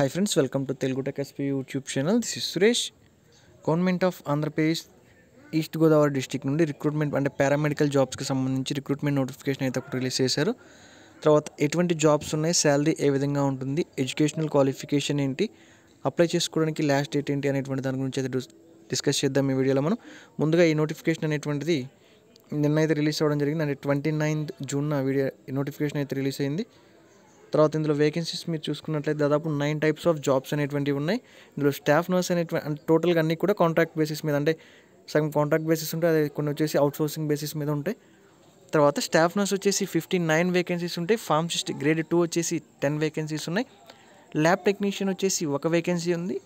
hi friends welcome to Telugu tech SP YouTube channel this is Suresh government of Andhra Pradesh east Godavari district నుండి recruitment అంటే paramedical జాబ్స్కి సంబంధించి recruitment notification అయితే ఒకటి రిలీజ్ చేశారు తర్వాత ఎటువంటి జాబ్స్ ఉన్నాయి శాలరీ ఏ విధంగా ఉంటుంది ఎడ్యుకేషనల్ క్వాలిఫికేషన్ ఏంటి అప్లై చేసుకోవడానికి లాస్ట్ డేట్ ఏంటి అనేటువంటి దాని గురించి అయితే డిస్కస్ చేద్దాం ఈ వీడియోలో మనం ముందుగా ఈ నోటిఫికేషన్ అనేటువంటిది నిన్న అయితే రిలీజ్ అవ్వడం జరిగింది అంటే ట్వంటీ నైన్త్ జూన్ ఆ వీడియో నోటిఫికేషన్ అయితే రిలీజ్ అయింది తర్వాత ఇందులో వేకెన్సీస్ మీరు చూసుకున్నట్లయితే దాదాపు నైన్ టైప్స్ ఆఫ్ జాబ్స్ అనేటువంటివి ఉన్నాయి ఇందులో స్టాఫ్ నర్స్ అనేటువంటి టోటల్గా అన్నీ కూడా కాంట్రాక్ట్ బేసిస్ మీద అంటే సగం కాంట్రాక్ట్ బేసిస్ ఉంటాయి అదే కొన్ని వచ్చేసి అవుట్ సోర్సింగ్ బేసిస్ మీద ఉంటాయి తర్వాత స్టాఫ్ నర్స్ వచ్చేసి ఫిఫ్టీ నైన్ వేకెన్సీస్ ఉంటాయి ఫార్మసిస్ట్ గ్రేడ్ టూ వచ్చేసి టెన్ వేకెన్సీస్ ఉన్నాయి ల్యాబ్ టెక్నీషియన్ వచ్చేసి ఒక వేకెన్సీ ఉంది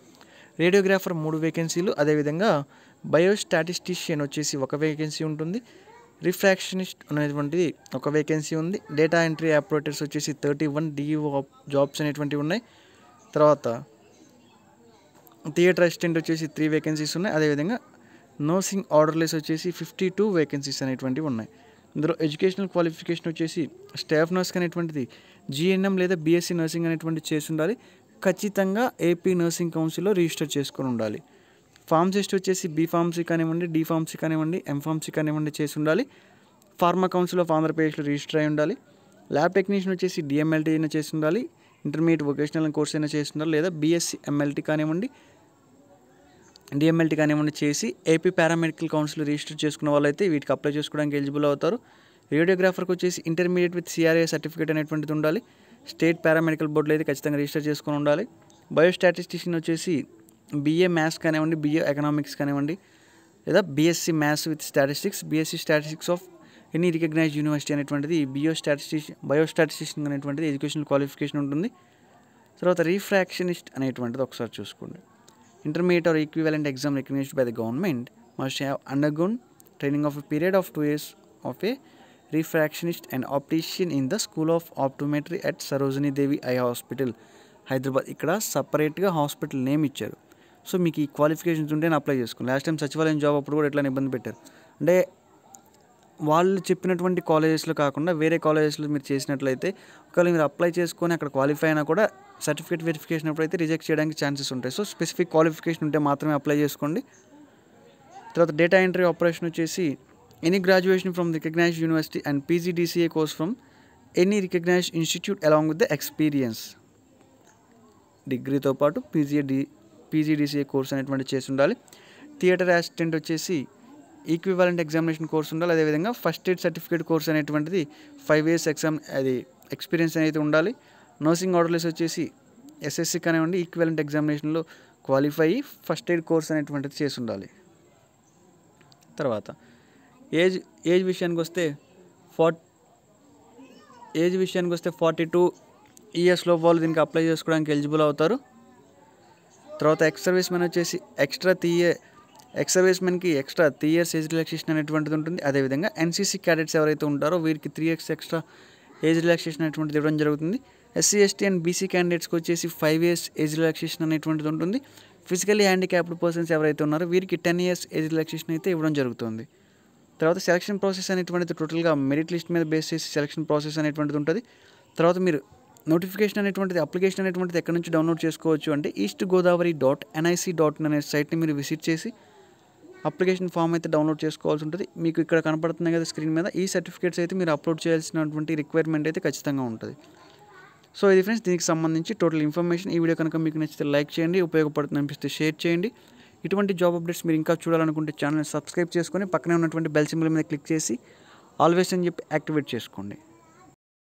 రేడియోగ్రాఫర్ మూడు వేకెన్సీలు అదేవిధంగా బయోస్టాటిస్టిషియన్ వచ్చేసి ఒక వేకెన్సీ ఉంటుంది రిఫ్రాక్షనిస్ట్ అనేటువంటిది ఒక వేకెన్సీ ఉంది డేటా ఎంట్రీ ఆపరేటర్స్ వచ్చేసి థర్టీ వన్ డిఈఓ జాబ్స్ అనేటువంటివి ఉన్నాయి తర్వాత థియేటర్ అసిస్టెంట్ వచ్చేసి త్రీ వేకెన్సీస్ ఉన్నాయి అదేవిధంగా నర్సింగ్ ఆర్డర్లెస్ వచ్చేసి ఫిఫ్టీ టూ వేకెన్సీస్ అనేటువంటివి ఉన్నాయి ఇందులో ఎడ్యుకేషనల్ క్వాలిఫికేషన్ వచ్చేసి స్టాఫ్ నర్స్ అనేటువంటిది జిఎన్ఎం లేదా బీఎస్సీ నర్సింగ్ అనేటువంటిది చేసి ఉండాలి ఖచ్చితంగా ఏపీ నర్సింగ్ కౌన్సిల్లో రిజిస్టర్ చేసుకొని ఉండాలి ఫార్మసిస్ట్ వచ్చేసి ఫార్మసీ కానివ్వండి ఫార్మసీ కానివ్వండి ఫార్మసీ కానివ్వండి చేసి ఉండాలి ఫార్మా కౌన్సిల్ ఆఫ్ ఆంధ్రప్రదేశ్లో రిజిస్టర్ అయి ఉండాలి ల్యాబ్ టెక్నీషియన్ వచ్చేసి డిఎంఎల్టీ అయినా చేసి ఉండాలి ఇంటర్మీడియట్ వొకేషనల్ కోర్స్ అయినా చేసి ఉండాలి లేదా బీఎస్సీ ఎంఎల్టీ కానివ్వండి డిఎంఎల్టీ కానివ్వండి చేసి ఏపీ పారామెడికల్ కౌన్సిల్ రిజిస్టర్ చేసుకున్న వాళ్ళైతే వీటికి అప్లై చేసుకోవడానికి ఎలిజిబుల్ అవుతారు రేడియోగ్రాఫర్కి వచ్చేసి ఇంటర్మీడియట్ విత్ సిఆర్ఏ సర్టిఫికేట్ అనేటువంటిది ఉండాలి స్టేట్ పారామెడికల్ బోర్డులో అయితే ఖచ్చితంగా రిజిస్టర్ చేసుకుని ఉండాలి బయోస్టాటిస్టిషియన్ వచ్చేసి బీఏ మ్యాథ్స్ కానివ్వండి బిఏ ఎకనామిక్స్ కానివ్వండి లేదా BSc maths with statistics BSc statistics of any recognise university అనేటువంటిది బియో స్టాటిస్టిక్స్ బయో స్టాటిస్టిషన్ అనేటువంటిది ఎడ్యుకేషనల్ క్వాలిఫికేషన్ ఉంటుంది తర్వాత రీఫ్రాక్షనిస్ట్ అనేటువంటిది ఒకసారి చూసుకోండి intermediate or equivalent exam recognized by the government must have undergone training of a period of two years of a refractionist and optician in the school of optometry at Sarojini Devi eye hospital Hyderabad ఇక్కడ సపరేట్గా hospital name ఇచ్చారు so మీకు ఈ qualifications ఉంటే నేను apply చేసుకుని last time సచివాలయం job అప్పుడు కూడా ఎట్లా ఇబ్బంది పెట్టారు అంటే వాళ్ళు చెప్పినటువంటి కాలేజెస్లో కాకుండా వేరే కాలేజెస్లో మీరు చేసినట్లయితే ఒకవేళ మీరు అప్లై చేసుకొని అక్కడ క్వాలిఫై అయినా కూడా సర్టిఫికేట్ వెరిఫికేషన్ ఎప్పుడైతే రిజెక్ట్ చేయడానికి ఛాన్సెస్ ఉంటాయి సో స్పెసిఫిక్ క్వాలిఫికేషన్ ఉంటే మాత్రమే అప్లై చేసుకోండి తర్వాత డేటా ఎంట్రీ ఆపరేషన్ వచ్చేసి any graduation from recognized university and PGDCA course from any recognized institute along with the experience డిగ్రీతో పాటు డి పీజీడీసీఏ కోర్స్ అనేటువంటి చేసి ఉండాలి థియేటర్ అసిస్టెంట్ వచ్చేసి ఈక్వివాలెంట్ ఎగ్జామినేషన్ కోర్స్ ఉండాలి అదేవిధంగా ఫస్ట్ ఎయిడ్ సర్టిఫికేట్ కోర్స్ అనేటువంటిది ఫైవ్ ఇయర్స్ ఎగ్జామ్ అది ఎక్స్పీరియన్స్ అనేది ఉండాలి నర్సింగ్ ఆర్డర్లెస్ వచ్చేసి ఎస్ఎస్సి కానివ్వండి ఈక్వివాలెంట్ ఎగ్జామినేషన్లో క్వాలిఫై ఫస్ట్ ఎయిడ్ కోర్స్ అనేటువంటిది చేసి ఉండాలి తర్వాత ఏజ్ ఏజ్ విషయానికి వస్తే ఫార్ట్ ఏజ్ విషయానికి వస్తే ఫార్టీ టూ ఇయర్స్ లోపు వాళ్ళు దీనికి అప్లై చేసుకోవడానికి ఎలిజిబుల్ అవుతారు తర్వాత ఎక్స్ సర్వీస్ మెన్ వచ్చేసి ఎక్స్ట్రా త్రీ ఎక్స్ సర్వీస్ మెన్కి extra three years age relaxation అనేటువంటిది ఉంటుంది అదేవిధంగా ఎన్సీసీ క్యాడెట్స్ ఎవరైతే ఉంటారో వీరికి three years extra age relaxation అనేటువంటిది ఇవ్వడం జరుగుతుంది ఎస్సీ ఎస్టీ అండ్ బీసీ క్యాండిడేట్స్కి వచ్చేసి ఫైవ్ ఇయర్స్ ఏజ్ రిలాక్సేషన్ అనేటువంటిది ఉంటుంది ఫిజికలీ హ్యాండిక్యాప్డ్ పర్సన్స్ ఎవరైతే ఉన్నారో వీరికి టెన్ ఇయర్స్ ఏజ్ రిలాక్సేషన్ అయితే ఇవ్వడం జరుగుతుంది తర్వాత సెలక్షన్ ప్రాసెస్ అనేటువంటిది టోటల్గా మెరిట్ లిస్ట్ మీద బేస్ చేసి సెలక్షన్ ప్రాసెస్ అనేటువంటిది ఉంటుంది తర్వాత మీరు నోటిఫికేషన్ అనేటువంటిది అప్లికేషన్ అనేటువంటిది ఎక్కడి నుంచి డౌన్లోడ్ చేసుకోవచ్చు అంటే east Godavari dot NIC dot in అనే సైట్ని మీరు విజిట్ చేసి అప్లికేషన్ ఫామ్ అయితే డౌన్లోడ్ చేసుకోవాల్సి ఉంటుంది మీకు ఇక్కడ కనపడుతున్నాయి కదా స్క్రీన్ మీద ఈ సర్టిఫికేట్స్ అయితే మీరు అప్లోడ్ చేయాల్సినటువంటి రిక్వైర్మెంట్ అయితే ఖచ్చితంగా ఉంటుంది సో ఇది ఫ్రెండ్స్ దీనికి సంబంధించి టోటల్ ఇన్ఫర్మేషన్ ఈ వీడియో కనుక మీకు నచ్చితే లైక్ చేయండి ఉపయోగపడుతుంది అనిపిస్తే షేర్ చేయండి ఇటువంటి జాబ్ అప్డేట్స్ మీరు ఇంకా చూడాలనుకుంటే ఛానల్ని సబ్స్క్రైబ్ చేసుకొని పక్కనే ఉన్నటువంటి బెల్ సింబల్ మీద క్లిక్ చేసి ఆల్వేస్ అని చెప్పి యాక్టివేట్ చేసుకోండి